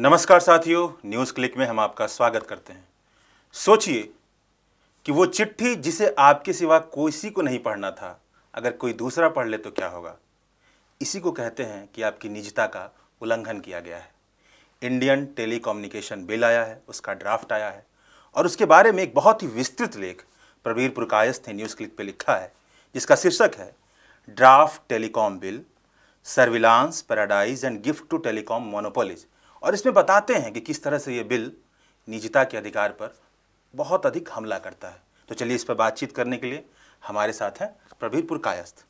नमस्कार साथियों news click में हम आपका स्वागत करते हैं सोचिए कि वो चिट्ठी जिसे आपके सिवा किसी को नहीं पढ़ना था अगर कोई दूसरा पढ़ ले तो क्या होगा इसी को कहते हैं कि आपकी निजता का उल्लंघन किया गया है इंडियन टेलीकम्युनिकेशन बिल आया है उसका ड्राफ्ट आया है और उसके बारे में एक बहुत ही विस्तृत लेख प्रवीर पुरकायस ने न्यूज़ क्लिक पर लिखा है जिसका शीर्षक है draft telecom bill surveillance paradise and gift to telecom monopolies और इसमें बताते हैं कि किस तरह से ये बिल निजता के अधिकार पर बहुत अधिक हमला करता है तो चलिए इस पर बातचीत करने के लिए हमारे साथ हैं प्रवीरपुर कायस्थ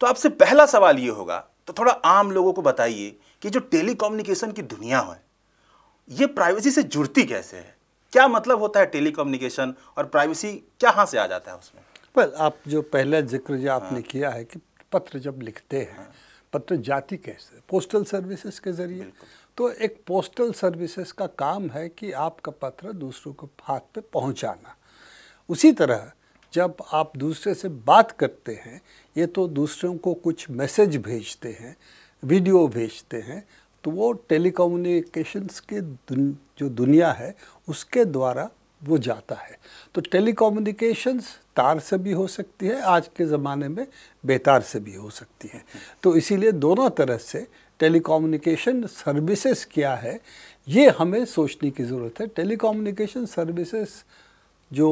तो आपसे पहला सवाल ये होगा तो थोड़ा आम लोगों को बताइए कि जो टेली की दुनिया है ये प्राइवेसी से जुड़ती कैसे है क्या मतलब होता है टेली और प्राइवेसी क्या से आ जाता है उसमें पर आप जो पहला जिक्र जो आपने हाँ। किया है कि पत्र जब लिखते हैं हाँ। पत्र जाती कैसे पोस्टल सर्विसेज के जरिए तो एक पोस्टल सर्विसेज का काम है कि आपका पत्र दूसरों के हाथ पे पहुंचाना उसी तरह जब आप दूसरे से बात करते हैं ये तो दूसरों को कुछ मैसेज भेजते हैं वीडियो भेजते हैं तो वो टेलीकम्युनिकेशंस के दुन, जो दुनिया है उसके द्वारा वो जाता है तो टेलीकम्युनिकेशंस तार से भी हो सकती है आज के ज़माने में बेतार से भी हो सकती है तो इसीलिए दोनों तरह से टेलीकम्युनिकेशन सर्विसेज क्या है ये हमें सोचने की ज़रूरत है टेलीकम्युनिकेशन सर्विसेज जो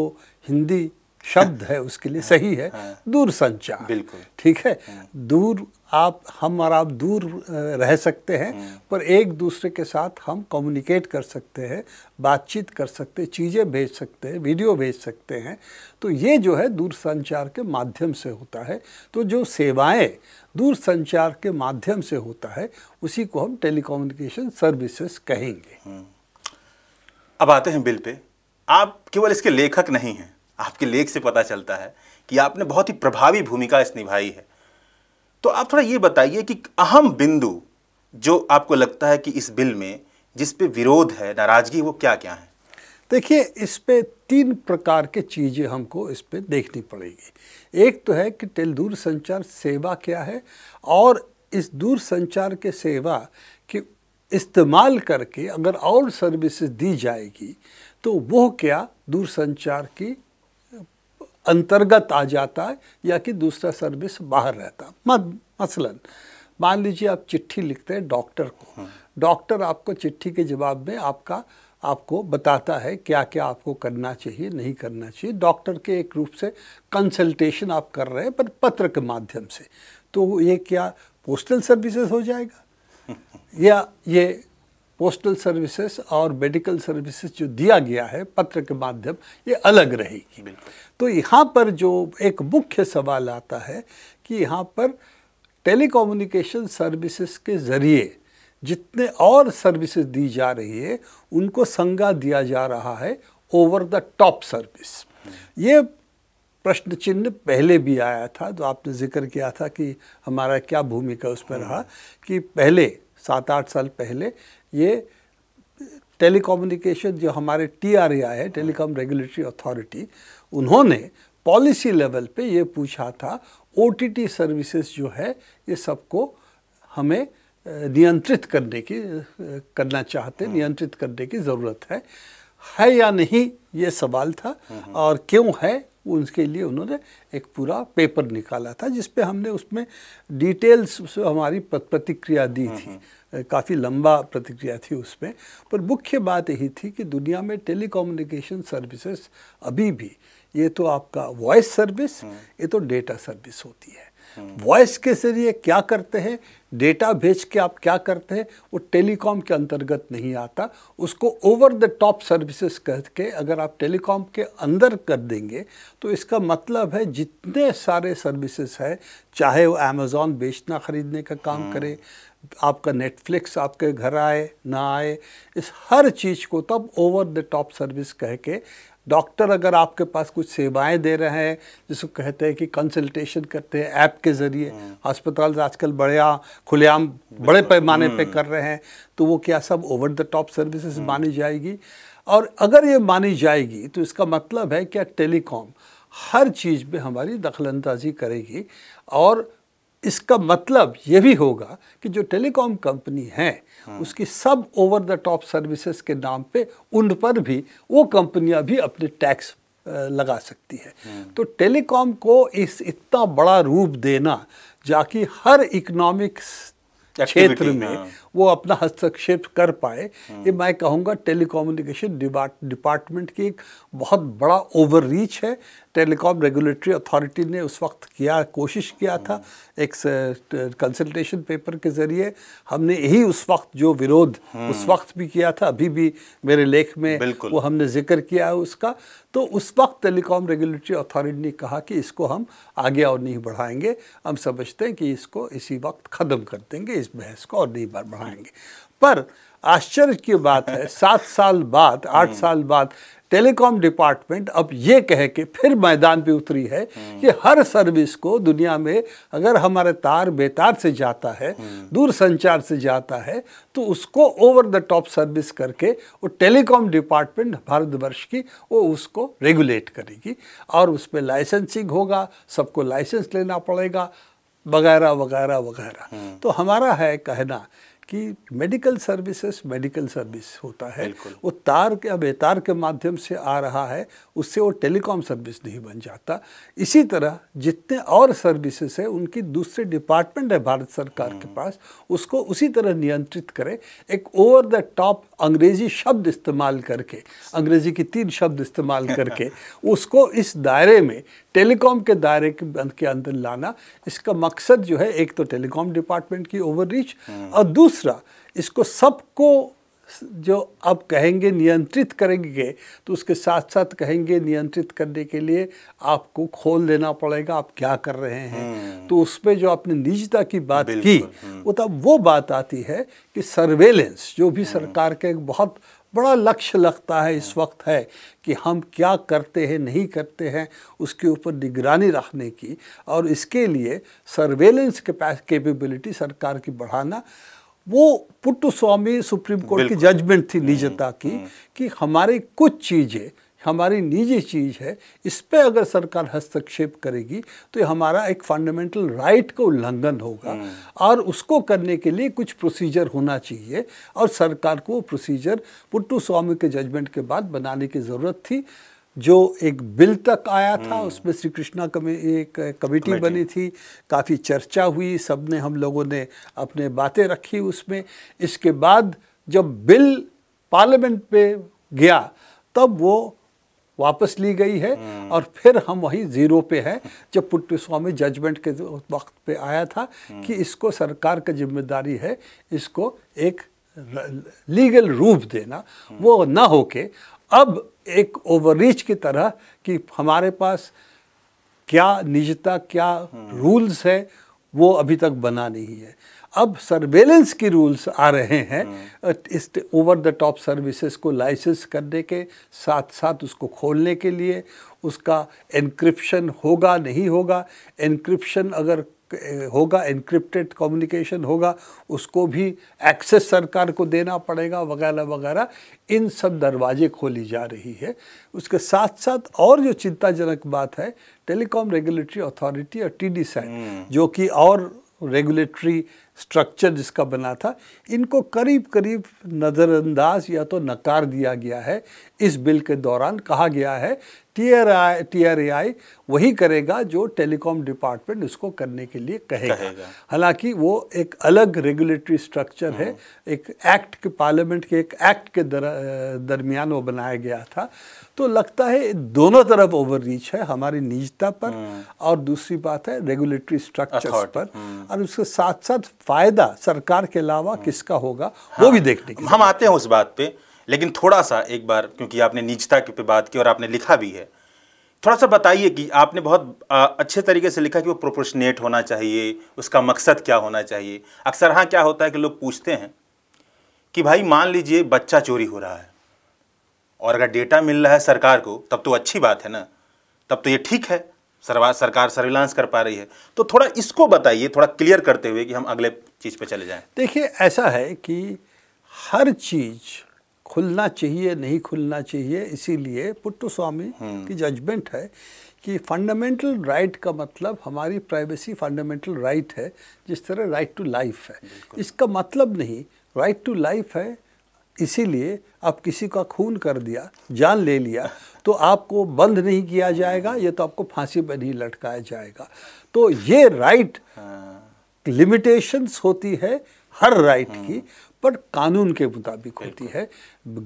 हिंदी शब्द है उसके लिए सही है हाँ। दूर संचार बिल्कुल ठीक है हाँ। दूर आप हम और आप दूर रह सकते हैं हम्म। पर एक दूसरे के साथ हम कम्युनिकेट कर सकते हैं बातचीत कर सकते हैं चीज़ें भेज सकते हैं वीडियो भेज सकते हैं तो ये जो है दूरसंचार के माध्यम से होता है तो जो सेवाएं दूरसंचार के माध्यम से होता है उसी को हम टेलीकम्युनिकेशन सर्विसेज कहेंगे हम्म। अब आते हैं बिल पे आप केवल इसके लेखक नहीं हैं आपके लेख से पता चलता है कि आपने बहुत ही प्रभावी भूमिका इस निभाई है तो आप थोड़ा ये बताइए कि अहम बिंदु जो आपको लगता है कि इस बिल में जिस पे विरोध है नाराज़गी वो क्या क्या है देखिए इस पे तीन प्रकार के चीज़ें हमको इस पे देखनी पड़ेगी एक तो है कि टेल दूर संचार सेवा क्या है और इस दूर संचार के सेवा के इस्तेमाल करके अगर और सर्विसेज दी जाएगी तो वो क्या दूरसंचार की अंतर्गत आ जाता है या कि दूसरा सर्विस बाहर रहता है मसलन मान लीजिए आप चिट्ठी लिखते हैं डॉक्टर को हाँ। डॉक्टर आपको चिट्ठी के जवाब में आपका आपको बताता है क्या क्या आपको करना चाहिए नहीं करना चाहिए डॉक्टर के एक रूप से कंसल्टेशन आप कर रहे हैं पर पत्र के माध्यम से तो ये क्या पोस्टल सर्विसेज हो जाएगा या ये पोस्टल सर्विसेज और मेडिकल सर्विसेज जो दिया गया है पत्र के माध्यम ये अलग रहेगी तो यहाँ पर जो एक मुख्य सवाल आता है कि यहाँ पर टेलीकम्युनिकेशन सर्विसेज के ज़रिए जितने और सर्विसेज दी जा रही है उनको संज्ञा दिया जा रहा है ओवर द टॉप सर्विस ये प्रश्न चिन्ह पहले भी आया था जो तो आपने जिक्र किया था कि हमारा क्या भूमिका उस पर रहा कि पहले सात आठ साल पहले ये टेलीकम्युनिकेशन जो हमारे आई है टेलीकॉम रेगुलेटरी अथॉरिटी उन्होंने पॉलिसी लेवल पे ये पूछा था ओटीटी सर्विसेज जो है ये सबको हमें नियंत्रित करने की करना चाहते हाँ। नियंत्रित करने की ज़रूरत है है या नहीं ये सवाल था हाँ, हाँ। और क्यों है उनके लिए उन्होंने एक पूरा पेपर निकाला था जिसपे हमने उसमें डिटेल्स हमारी प्रतिक्रिया दी थी हम्म, हम्म। काफ़ी लंबा प्रतिक्रिया थी उसमें पर मुख्य बात यही थी कि दुनिया में टेलीकम्युनिकेशन सर्विसेज अभी भी ये तो आपका वॉइस सर्विस हम्म। ये तो डेटा सर्विस होती है वॉइस के जरिए क्या करते हैं डेटा भेज के आप क्या करते हैं वो टेलीकॉम के अंतर्गत नहीं आता उसको ओवर द टॉप सर्विसेज कह के अगर आप टेलीकॉम के अंदर कर देंगे तो इसका मतलब है जितने सारे सर्विसेज है चाहे वो अमेज़ॉन बेचना ख़रीदने का काम हम्म। करे आपका नेटफ्लिक्स आपके घर आए ना आए इस हर चीज़ को तब ओवर द टॉप सर्विस कह के डॉक्टर अगर आपके पास कुछ सेवाएं दे रहे हैं जिसको कहते हैं कि कंसल्टेशन करते हैं ऐप के ज़रिए हम्म। अस्पताल आजकल बड़े खुलेआम बड़े पैमाने पे हम्म। कर रहे हैं तो वो क्या सब ओवर द टॉप सर्विसेज मानी जाएगी और अगर ये मानी जाएगी तो इसका मतलब है क्या टेलीकॉम हर चीज़ में हमारी दखल अंदाजी करेगी और इसका मतलब ये भी होगा कि जो टेलीकॉम कंपनी है हाँ। उसकी सब ओवर द टॉप सर्विसेज के नाम पे उन पर भी वो कंपनियां भी अपने टैक्स लगा सकती है हाँ। तो टेलीकॉम को इस इतना बड़ा रूप देना जाकि हर इकोनॉमिक क्षेत्र में हाँ। वो अपना हस्तक्षेप कर पाए ये मैं कहूँगा टेलीकम्युनिकेशन डिपार्टमेंट की एक बहुत बड़ा ओवररीच है टेलीकॉम रेगुलेटरी अथॉरिटी ने उस वक्त किया कोशिश किया था एक कंसल्टेशन पेपर के ज़रिए हमने यही उस वक्त जो विरोध उस हम्म। वक्त भी किया था अभी भी मेरे लेख में वो हमने जिक्र किया है उसका तो उस वक्त टेलीकॉम रेगुलेटरी अथॉरिटी ने कहा कि इसको हम आगे और नहीं बढ़ाएंगे हम समझते हैं कि इसको इसी वक्त ख़त्म कर देंगे इस बहस को और नहीं बढ़ाएंगे पाएंगे पर आश्चर्य की बात है सात साल बाद आठ हम्म। साल बाद टेलीकॉम डिपार्टमेंट अब ये कह के फिर मैदान पे उतरी है हम्म। कि हर सर्विस को दुनिया में अगर हमारे तार बेतार से जाता है हम्म। दूर संचार से जाता है तो उसको ओवर द टॉप सर्विस करके वो टेलीकॉम डिपार्टमेंट भारतवर्ष की वो उसको रेगुलेट करेगी और उस पर लाइसेंसिंग होगा सबको लाइसेंस लेना पड़ेगा वगैरह वगैरह वगैरह तो हमारा है कहना कि मेडिकल सर्विसेज मेडिकल सर्विस होता है वो तार के अब तार के माध्यम से आ रहा है उससे वो टेलीकॉम सर्विस नहीं बन जाता इसी तरह जितने और सर्विसेज है उनकी दूसरे डिपार्टमेंट है भारत सरकार के हम्म। पास उसको उसी तरह नियंत्रित करें एक ओवर द टॉप अंग्रेजी शब्द इस्तेमाल करके अंग्रेजी की तीन शब्द इस्तेमाल करके उसको इस दायरे में टेलीकॉम के दायरे के अंदर लाना इसका मकसद जो है एक तो टेलीकॉम डिपार्टमेंट की ओवर हम्म। और दूसरा दूसरा इसको सबको जो आप कहेंगे नियंत्रित करेंगे तो उसके साथ साथ कहेंगे नियंत्रित करने के लिए आपको खोल देना पड़ेगा आप क्या कर रहे हैं हम्म। तो उसमें जो आपने निजता की बात की हम्म। वो तब वो बात आती है कि सर्वेलेंस जो भी हम्म। सरकार के एक बहुत बड़ा लक्ष्य लगता है इस वक्त है कि हम क्या करते हैं नहीं करते हैं उसके ऊपर निगरानी रखने की और इसके लिए सर्वेलेंस केपेबिलिटी सरकार की बढ़ाना वो पुट्टु स्वामी सुप्रीम कोर्ट की जजमेंट थी निजता हम्म, की हम्म। कि हमारी कुछ चीज़ें हमारी निजी चीज़ है इस पर अगर सरकार हस्तक्षेप करेगी तो हमारा एक फंडामेंटल राइट का उल्लंघन होगा हम्म। और उसको करने के लिए कुछ प्रोसीजर होना चाहिए और सरकार को प्रोसीजर पुट्टू स्वामी के जजमेंट के बाद बनाने की ज़रूरत थी जो एक बिल तक आया था हम्म। उसमें श्री कृष्णा कमी एक कमेटी बनी थी काफ़ी चर्चा हुई सब ने हम लोगों ने अपने बातें रखी उसमें इसके बाद जब बिल पार्लियामेंट पे गया तब वो वापस ली गई है हम्म। और फिर हम वहीं जीरो पे हैं जब पुट्टू स्वामी जजमेंट के वक्त पे आया था हम्म। कि इसको सरकार का जिम्मेदारी है इसको एक लीगल रूप देना वो ना होके अब एक ओवररीच की तरह कि हमारे पास क्या निजता क्या रूल्स है वो अभी तक बना नहीं है अब सर्वेलेंस की रूल्स आ रहे हैं इस ओवर द टॉप सर्विसेज को लाइसेंस करने के साथ साथ उसको खोलने के लिए उसका एनक्रिप्शन होगा नहीं होगा एनक्रिप्शन अगर होगा इनक्रिप्टेड कम्युनिकेशन होगा उसको भी एक्सेस सरकार को देना पड़ेगा वगैरह वगैरह इन सब दरवाजे खोली जा रही है उसके साथ साथ और जो चिंताजनक बात है टेलीकॉम रेगुलेटरी अथॉरिटी और टी डी हम्म। जो कि और रेगुलेटरी स्ट्रक्चर जिसका बना था इनको करीब करीब नज़रअंदाज या तो नकार दिया गया है इस बिल के दौरान कहा गया है T R I T R I वही करेगा जो टेलीकॉम डिपार्टमेंट उसको करने के लिए कहेगा, कहेगा। हालांकि वो एक अलग रेगुलेटरी स्ट्रक्चर है हाँ। एक एक्ट के पार्लियामेंट के एक एक्ट के दर, दरमियान वो बनाया गया था तो लगता है दोनों तरफ ओवररीच है हमारी निजता पर हाँ। और दूसरी बात है रेगुलेटरी स्ट्रक्चर पर हाँ। और उसके साथ साथ फायदा सरकार के अलावा किसका होगा हाँ, वो भी देखने हम आते हैं उस बात पर लेकिन थोड़ा सा एक बार क्योंकि आपने निजता के पे बात की और आपने लिखा भी है थोड़ा सा बताइए कि आपने बहुत अच्छे तरीके से लिखा कि वो प्रोपोर्शनेट होना चाहिए उसका मकसद क्या होना चाहिए अक्सर हाँ क्या होता है कि लोग पूछते हैं कि भाई मान लीजिए बच्चा चोरी हो रहा है और अगर डेटा मिल रहा है सरकार को तब तो अच्छी बात है ना तब तो ये ठीक है सरवा सरकार सर्विलांस कर पा रही है तो थोड़ा इसको बताइए थोड़ा क्लियर करते हुए कि हम अगले चीज़ पर चले जाएं देखिए ऐसा है कि हर चीज़ खुलना चाहिए नहीं खुलना चाहिए इसीलिए पुट्टू स्वामी हम्म। की जजमेंट है कि फंडामेंटल राइट का मतलब हमारी प्राइवेसी फंडामेंटल राइट है जिस तरह राइट टू लाइफ है इसका मतलब नहीं राइट टू लाइफ है इसीलिए आप किसी का खून कर दिया जान ले लिया तो आपको बंद नहीं किया जाएगा ये तो आपको फांसी पर नहीं लटकाया जाएगा तो ये राइट हाँ। लिमिटेशंस होती है हर राइट की हम्म। बट कानून के मुताबिक होती है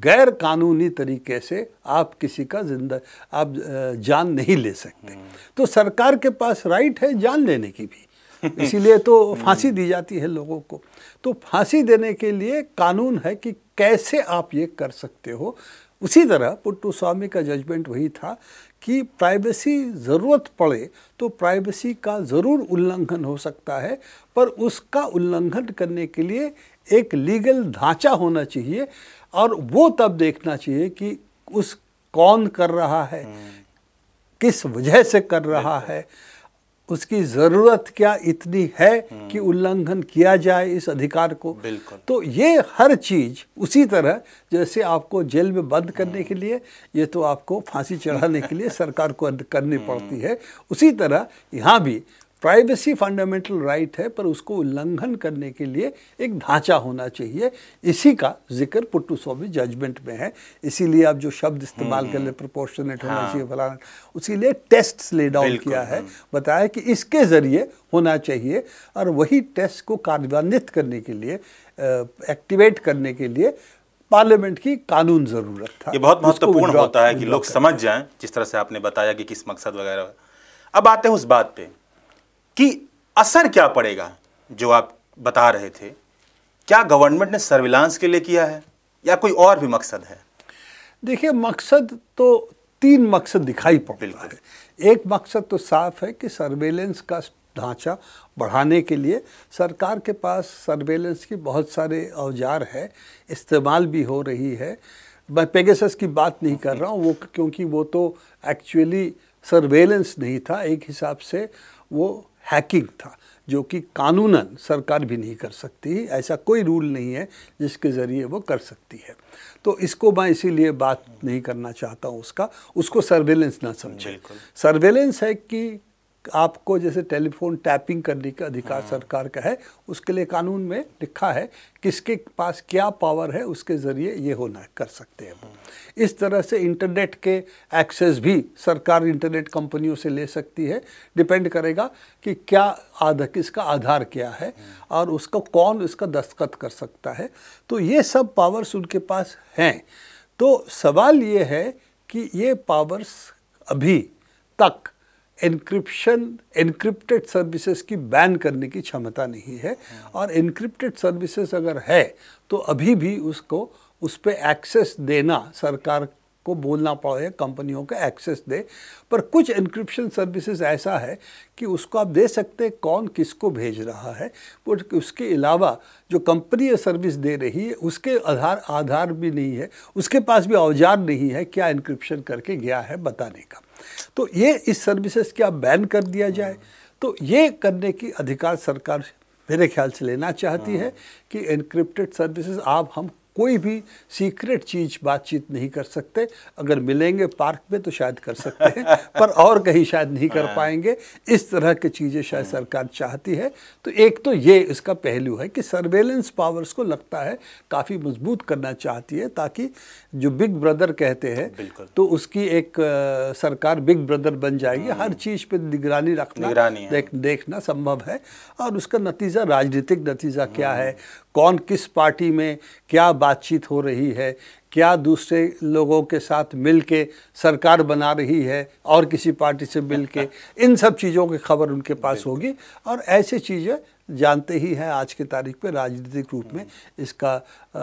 गैर कानूनी तरीके से आप किसी का जिंदा आप जान नहीं ले सकते हम्म। तो सरकार के पास राइट है जान लेने की भी इसीलिए तो हम्म। फांसी दी जाती है लोगों को तो फांसी देने के लिए कानून है कि कैसे आप ये कर सकते हो उसी तरह पुट्टू स्वामी का जजमेंट वही था कि प्राइवेसी ज़रूरत पड़े तो प्राइवेसी का ज़रूर उल्लंघन हो सकता है पर उसका उल्लंघन करने के लिए एक लीगल ढांचा होना चाहिए और वो तब देखना चाहिए कि उस कौन कर रहा है किस वजह से कर रहा है उसकी ज़रूरत क्या इतनी है हम्म। कि उल्लंघन किया जाए इस अधिकार को तो ये हर चीज़ उसी तरह जैसे आपको जेल में बंद करने हम्म। के लिए ये तो आपको फांसी चढ़ाने के लिए सरकार को करनी हम्म। पड़ती है उसी तरह यहाँ भी प्राइवेसी फंडामेंटल राइट है पर उसको उल्लंघन करने के लिए एक ढांचा होना चाहिए इसी का जिक्र पुट्टू स्वामी जजमेंट में है इसीलिए आप जो शब्द इस्तेमाल हम्म, कर ले प्रोपोर्शनेट हम्म। होना हाँ। चाहिए फलाना उसी लिए टेस्ट ले डाउन किया है हाँ। बताया कि इसके ज़रिए होना चाहिए और वही टेस्ट को कार्यान्वित करने के लिए एक्टिवेट करने के लिए पार्लियामेंट की कानून ज़रूरत था ये बहुत महत्वपूर्ण होता है कि लोग समझ जाएं जिस तरह से आपने बताया कि किस मकसद वगैरह अब आते हैं उस बात पर कि असर क्या पड़ेगा जो आप बता रहे थे क्या गवर्नमेंट ने सर्विलांस के लिए किया है या कोई और भी मकसद है देखिए मकसद तो तीन मकसद दिखाई पड़ता है एक मकसद तो साफ है कि सर्वेलेंस का ढांचा बढ़ाने के लिए सरकार के पास सर्वेलेंस की बहुत सारे औजार है इस्तेमाल भी हो रही है मैं पेगेसस की बात नहीं कर रहा हूँ वो क्योंकि वो तो एक्चुअली सर्वेलेंस नहीं था एक हिसाब से वो हैकिंग था जो कि कानूनन सरकार भी नहीं कर सकती ऐसा कोई रूल नहीं है जिसके ज़रिए वो कर सकती है तो इसको मैं इसीलिए बात नहीं करना चाहता हूँ उसका उसको सर्वेलेंस ना समझे सर्वेलेंस है कि आपको जैसे टेलीफोन टैपिंग करने का अधिकार हाँ। सरकार का है उसके लिए कानून में लिखा है किसके पास क्या पावर है उसके ज़रिए ये होना कर सकते हैं हाँ। इस तरह से इंटरनेट के एक्सेस भी सरकार इंटरनेट कंपनियों से ले सकती है डिपेंड करेगा कि क्या आधार किसका आधार क्या है हाँ। और उसका कौन इसका दस्तखत कर सकता है तो ये सब पावर्स उनके पास हैं तो सवाल ये है कि ये पावर्स अभी तक एनक्रिप्शन एनक्रिप्टेड सर्विसेज की बैन करने की क्षमता नहीं है और एनक्रिप्टेड सर्विसेज अगर है तो अभी भी उसको उस पर एक्सेस देना सरकार को बोलना पड़े कंपनियों का एक्सेस दे पर कुछ इंक्रिप्शन सर्विसेज ऐसा है कि उसको आप दे सकते हैं कौन किसको भेज रहा है बट उसके अलावा जो कंपनी सर्विस दे रही है उसके आधार आधार भी नहीं है उसके पास भी औजार नहीं है क्या इंक्रिप्शन करके गया है बताने का तो ये इस सर्विसेज क्या बैन कर दिया जाए हाँ। तो ये करने की अधिकार सरकार मेरे ख्याल से लेना चाहती है हाँ। कि इनक्रिप्टेड सर्विसेज आप हम कोई भी सीक्रेट चीज बातचीत नहीं कर सकते अगर मिलेंगे पार्क में तो शायद कर सकते हैं पर और कहीं शायद नहीं कर हाँ। पाएंगे इस तरह की चीज़ें शायद सरकार चाहती है तो एक तो ये इसका पहलू है कि सर्वेलेंस पावर्स को लगता है काफ़ी मजबूत करना चाहती है ताकि जो बिग ब्रदर कहते हैं तो उसकी एक सरकार बिग ब्रदर बन जाएगी हम्म। हर चीज़ पर निगरानी रखना देख, देखना संभव है और उसका नतीजा राजनीतिक नतीजा क्या हम्म। है कौन किस पार्टी में क्या बातचीत हो रही है क्या दूसरे लोगों के साथ मिल के सरकार बना रही है और किसी पार्टी से मिल के इन सब चीज़ों की खबर उनके पास होगी और ऐसी चीज़ें जानते ही हैं आज की तारीख पे राजनीतिक रूप में इसका आ,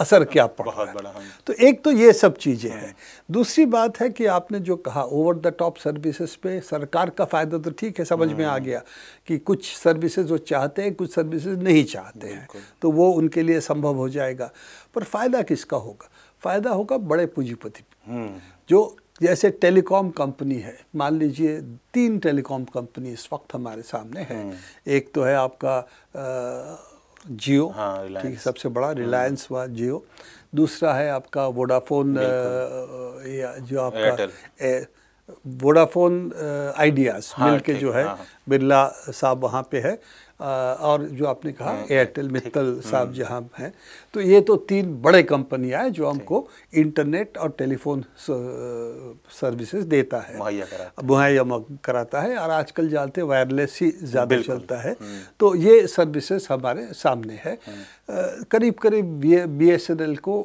असर क्या पड़ रहा है हाँ। तो एक तो ये सब चीज़ें हैं हाँ। दूसरी बात है कि आपने जो कहा ओवर द टॉप सर्विसेज पे सरकार का फ़ायदा तो ठीक है समझ में आ हम्म। गया कि कुछ सर्विसेज वो चाहते हैं कुछ सर्विसेज नहीं चाहते हैं तो वो उनके लिए संभव हो जाएगा पर फ़ायदा किसका होगा फ़ायदा होगा बड़े पूंजीपति हम्म। जो जैसे टेलीकॉम कंपनी है मान लीजिए तीन टेलीकॉम कंपनी इस वक्त हमारे सामने है हम्म। एक तो है आपका जियो हाँ, है सबसे बड़ा रिलायंस हम्म। हुआ जियो दूसरा है आपका वोडाफोन जो आपका वोडाफोन आइडियाज़ मिल के जो है हाँ, हाँ। बिरला साहब वहाँ पे है और जो आपने कहा एयरटेल हाँ, मित्तल हम्म। साहब जहाँ हैं तो ये तो तीन बड़े कंपनियाँ हैं जो हमको इंटरनेट और टेलीफोन सर्विसेज देता है मुहैया कराता है और आजकल जानते वायरलेस ही ज़्यादा चलता है हम्म। तो ये सर्विसेज हमारे सामने है करीब करीब बी एस एन एल को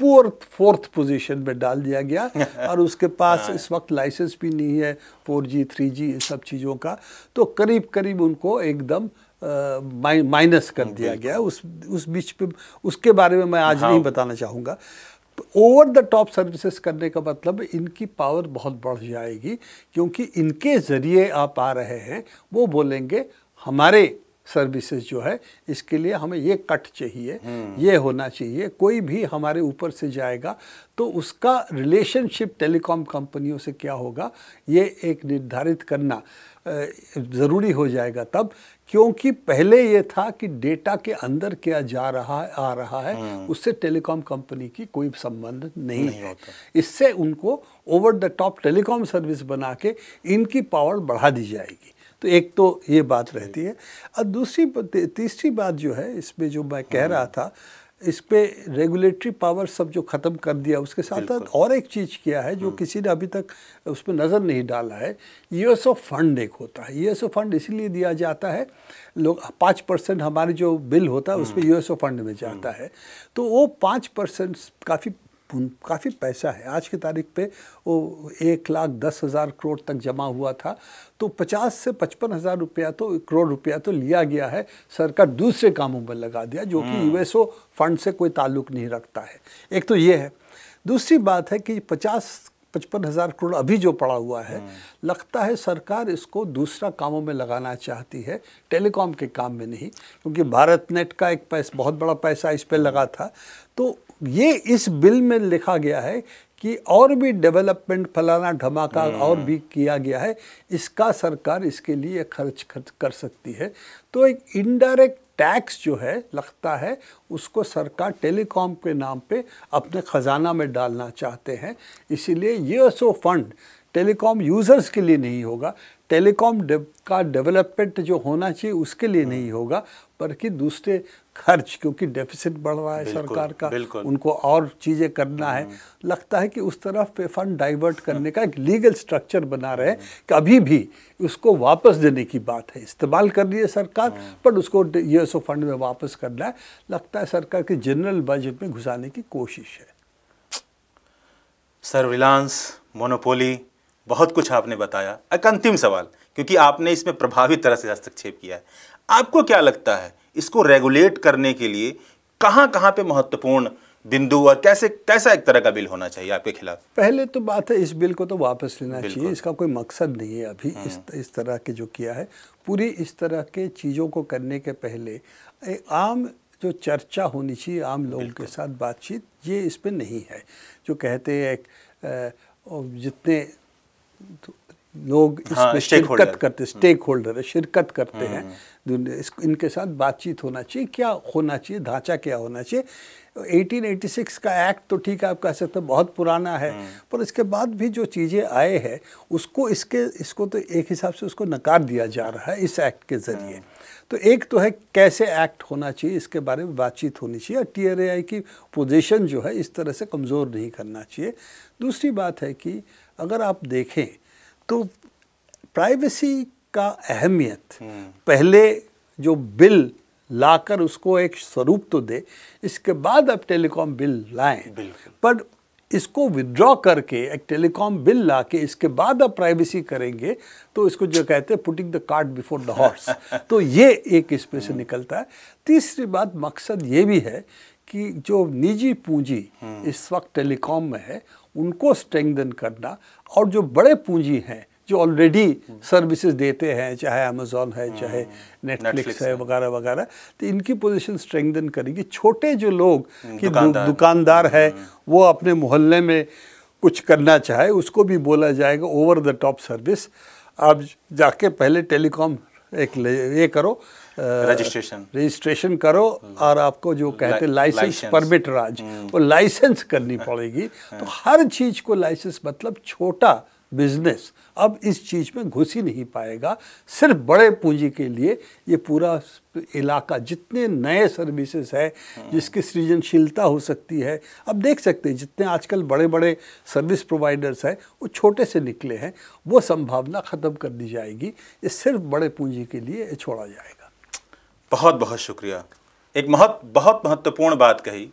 पोअर फोर्थ पोजीशन में डाल दिया गया और उसके पास हाँ। इस वक्त लाइसेंस भी नहीं है फोर जी थ्री जी इन सब चीज़ों का तो करीब करीब उनको एकदम माइनस कर दिया गया उस उस बीच पे उसके बारे में मैं आज हाँ। नहीं बताना चाहूँगा ओवर द टॉप सर्विसेज करने का मतलब इनकी पावर बहुत बढ़ जाएगी क्योंकि इनके ज़रिए आप आ रहे हैं वो बोलेंगे हमारे सर्विसेज जो है इसके लिए हमें ये कट चाहिए हम्म। ये होना चाहिए कोई भी हमारे ऊपर से जाएगा तो उसका रिलेशनशिप टेलीकॉम कंपनियों से क्या होगा ये एक निर्धारित करना ज़रूरी हो जाएगा तब क्योंकि पहले ये था कि डेटा के अंदर क्या जा रहा है आ रहा है हम्म। उससे टेलीकॉम कंपनी की कोई संबंध नहीं, नहीं है इससे उनको over the top telecom service बना के इनकी पावर बढ़ा दी जाएगी तो एक तो ये बात रहती है और दूसरी तीसरी बात जो है इसमें जो मैं कह रहा था इस पर रेगुलेटरी पावर सब जो ख़त्म कर दिया उसके साथ साथ और एक चीज़ किया है जो हम्म। किसी ने अभी तक उस पर नज़र नहीं डाला है एस ओ फंड एक होता है एस ओ फंड इसीलिए दिया जाता है लोग पाँच परसेंट हमारे जो बिल होता है उसमें ओ हम्म। फंड में जाता हम्म। है तो वो पाँच परसेंट काफ़ी काफ़ी पैसा है आज की तारीख पे वो एक लाख दस हज़ार करोड़ तक जमा हुआ था तो पचास से पचपन हज़ार रुपया तो करोड़ रुपया तो लिया गया है सरकार दूसरे कामों पर लगा दिया जो कि हम्म। यूएसओ फंड से कोई ताल्लुक नहीं रखता है एक तो ये है दूसरी बात है कि पचास पचपन हज़ार करोड़ अभी जो पड़ा हुआ है लगता है सरकार इसको दूसरा कामों में लगाना चाहती है टेलीकॉम के काम में नहीं क्योंकि भारत नेट का एक पैस, बहुत बड़ा पैसा इस पर लगा था तो ये इस बिल में लिखा गया है कि और भी डेवलपमेंट फलाना धमाका हम्म। और भी किया गया है इसका सरकार इसके लिए खर्च खर्च कर सकती है तो एक इनडायरेक्ट टैक्स जो है लगता है उसको सरकार टेलीकॉम के नाम पे अपने ख़जाना में डालना चाहते हैं इसीलिए ये सो फंड टेलीकॉम यूज़र्स के लिए नहीं होगा टेलीकॉम का डेवलपमेंट जो होना चाहिए उसके लिए नहीं होगा पर कि दूसरे खर्च क्योंकि डेफिसिट बढ़ रहा है सरकार का उनको और चीज़ें करना है हम्म, हम्म। लगता है कि उस तरफ फंड डाइवर्ट करने का एक लीगल स्ट्रक्चर बना रहे कि अभी भी उसको वापस देने की बात है इस्तेमाल कर रही है सरकार हम्म। पर उसको यूएसओ फंड में वापस करना है लगता है सरकार के जनरल बजट में घुसाने की कोशिश है सर्विलांस मोनोपोली बहुत कुछ आपने बताया एक अंतिम सवाल क्योंकि आपने इसमें प्रभावी तरह से हस्तक्षेप किया है आपको क्या लगता है इसको रेगुलेट करने के लिए कहाँ कहाँ पे महत्वपूर्ण बिंदु और कैसे कैसा एक तरह का बिल होना चाहिए आपके खिलाफ पहले तो बात है इस बिल को तो वापस लेना चाहिए इसका कोई मकसद नहीं है अभी इस हम्म। इस तरह के जो किया है पूरी इस तरह के चीज़ों को करने के पहले आम जो चर्चा होनी चाहिए आम लोगों के साथ बातचीत ये इस पर नहीं है जो कहते हैं जितने लोग इसमें हाँ, शिरकत करते स्टेक हम्म। होल्डर है शिरकत करते हैं हम्म। इस, इनके साथ बातचीत होना चाहिए क्या होना चाहिए ढांचा क्या होना चाहिए 1886 का एक्ट तो ठीक है आप कह सकते हैं बहुत पुराना है हम्म। पर इसके बाद भी जो चीज़ें आए हैं उसको इसके इसको तो एक हिसाब से उसको नकार दिया जा रहा है इस एक्ट के ज़रिए तो एक तो है कैसे एक्ट होना चाहिए इसके बारे में बातचीत होनी चाहिए और टी की पोजीशन जो है इस तरह से कमज़ोर नहीं करना चाहिए दूसरी बात है कि अगर आप देखें तो प्राइवेसी का अहमियत हम्म। पहले जो बिल लाकर उसको एक स्वरूप तो दे इसके बाद आप टेलीकॉम बिल लाएं पर इसको विदड्रॉ करके एक टेलीकॉम बिल ला के इसके बाद आप प्राइवेसी करेंगे तो इसको जो कहते हैं putting the card before the horse तो ये एक इसमें से हम्म। निकलता है तीसरी बात मकसद ये भी है कि जो निजी पूंजी हम्म। इस वक्त टेलीकॉम में है उनको स्ट्रेंथन करना और जो बड़े पूंजी हैं जो ऑलरेडी सर्विसेज देते हैं चाहे अमेजोन है हम्म, चाहे नेटफ्लिक्स है वगैरह वगैरह तो इनकी पोजीशन स्ट्रेंथन करेगी छोटे जो लोग हम्म, कि दुकानदार, दुकानदार है हम्म। वो अपने मोहल्ले में कुछ करना चाहे उसको भी बोला जाएगा ओवर द टॉप सर्विस आप जाके पहले टेलीकॉम एक ये करो रजिस्ट्रेशन रजिस्ट्रेशन करो और आपको जो कहते हैं लाइसेंस परमिट राज हम्म। वो लाइसेंस करनी पड़ेगी हाँ। तो हर चीज़ को लाइसेंस मतलब छोटा बिजनेस अब इस चीज़ में घुस ही नहीं पाएगा सिर्फ बड़े पूंजी के लिए ये पूरा इलाका जितने नए सर्विसेज है जिसकी सृजनशीलता हो सकती है अब देख सकते हैं जितने आजकल बड़े बड़े सर्विस प्रोवाइडर्स हैं वो छोटे से निकले हैं वो संभावना ख़त्म कर दी जाएगी ये सिर्फ बड़े पूंजी के लिए छोड़ा जाएगा बहुत बहुत शुक्रिया एक महत बहुत महत्वपूर्ण बात कही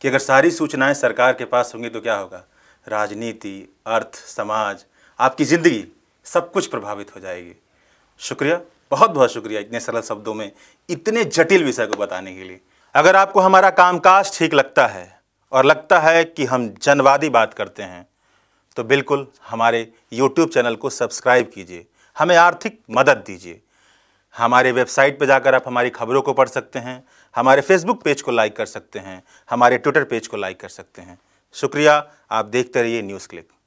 कि अगर सारी सूचनाएं सरकार के पास होंगी तो क्या होगा राजनीति अर्थ समाज आपकी ज़िंदगी सब कुछ प्रभावित हो जाएगी शुक्रिया बहुत बहुत शुक्रिया इतने सरल शब्दों में इतने जटिल विषय को बताने के लिए अगर आपको हमारा कामकाज ठीक लगता है और लगता है कि हम जनवादी बात करते हैं तो बिल्कुल हमारे यूट्यूब चैनल को सब्सक्राइब कीजिए हमें आर्थिक मदद दीजिए हमारे वेबसाइट पर जाकर आप हमारी खबरों को पढ़ सकते हैं हमारे फेसबुक पेज को लाइक कर सकते हैं हमारे ट्विटर पेज को लाइक कर सकते हैं शुक्रिया आप देखते रहिए न्यूज़ क्लिक